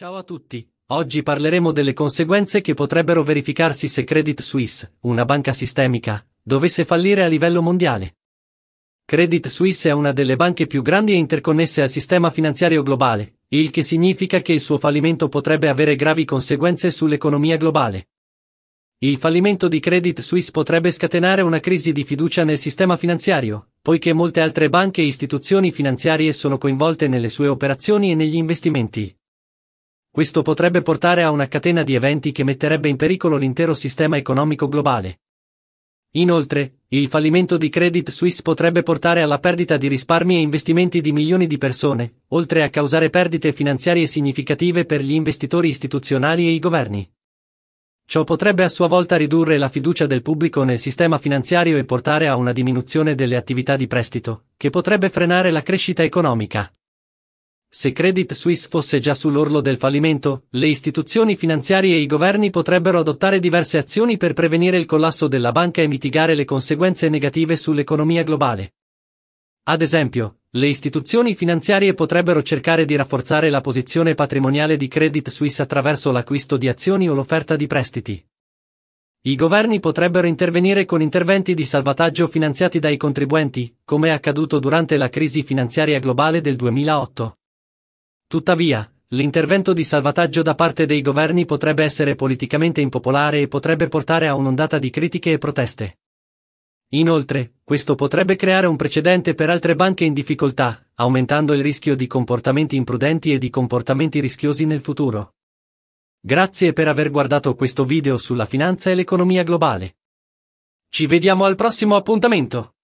Ciao a tutti, oggi parleremo delle conseguenze che potrebbero verificarsi se Credit Suisse, una banca sistemica, dovesse fallire a livello mondiale. Credit Suisse è una delle banche più grandi e interconnesse al sistema finanziario globale, il che significa che il suo fallimento potrebbe avere gravi conseguenze sull'economia globale. Il fallimento di Credit Suisse potrebbe scatenare una crisi di fiducia nel sistema finanziario, poiché molte altre banche e istituzioni finanziarie sono coinvolte nelle sue operazioni e negli investimenti, questo potrebbe portare a una catena di eventi che metterebbe in pericolo l'intero sistema economico globale. Inoltre, il fallimento di Credit Suisse potrebbe portare alla perdita di risparmi e investimenti di milioni di persone, oltre a causare perdite finanziarie significative per gli investitori istituzionali e i governi. Ciò potrebbe a sua volta ridurre la fiducia del pubblico nel sistema finanziario e portare a una diminuzione delle attività di prestito, che potrebbe frenare la crescita economica. Se Credit Suisse fosse già sull'orlo del fallimento, le istituzioni finanziarie e i governi potrebbero adottare diverse azioni per prevenire il collasso della banca e mitigare le conseguenze negative sull'economia globale. Ad esempio, le istituzioni finanziarie potrebbero cercare di rafforzare la posizione patrimoniale di Credit Suisse attraverso l'acquisto di azioni o l'offerta di prestiti. I governi potrebbero intervenire con interventi di salvataggio finanziati dai contribuenti, come è accaduto durante la crisi finanziaria globale del 2008. Tuttavia, l'intervento di salvataggio da parte dei governi potrebbe essere politicamente impopolare e potrebbe portare a un'ondata di critiche e proteste. Inoltre, questo potrebbe creare un precedente per altre banche in difficoltà, aumentando il rischio di comportamenti imprudenti e di comportamenti rischiosi nel futuro. Grazie per aver guardato questo video sulla finanza e l'economia globale. Ci vediamo al prossimo appuntamento!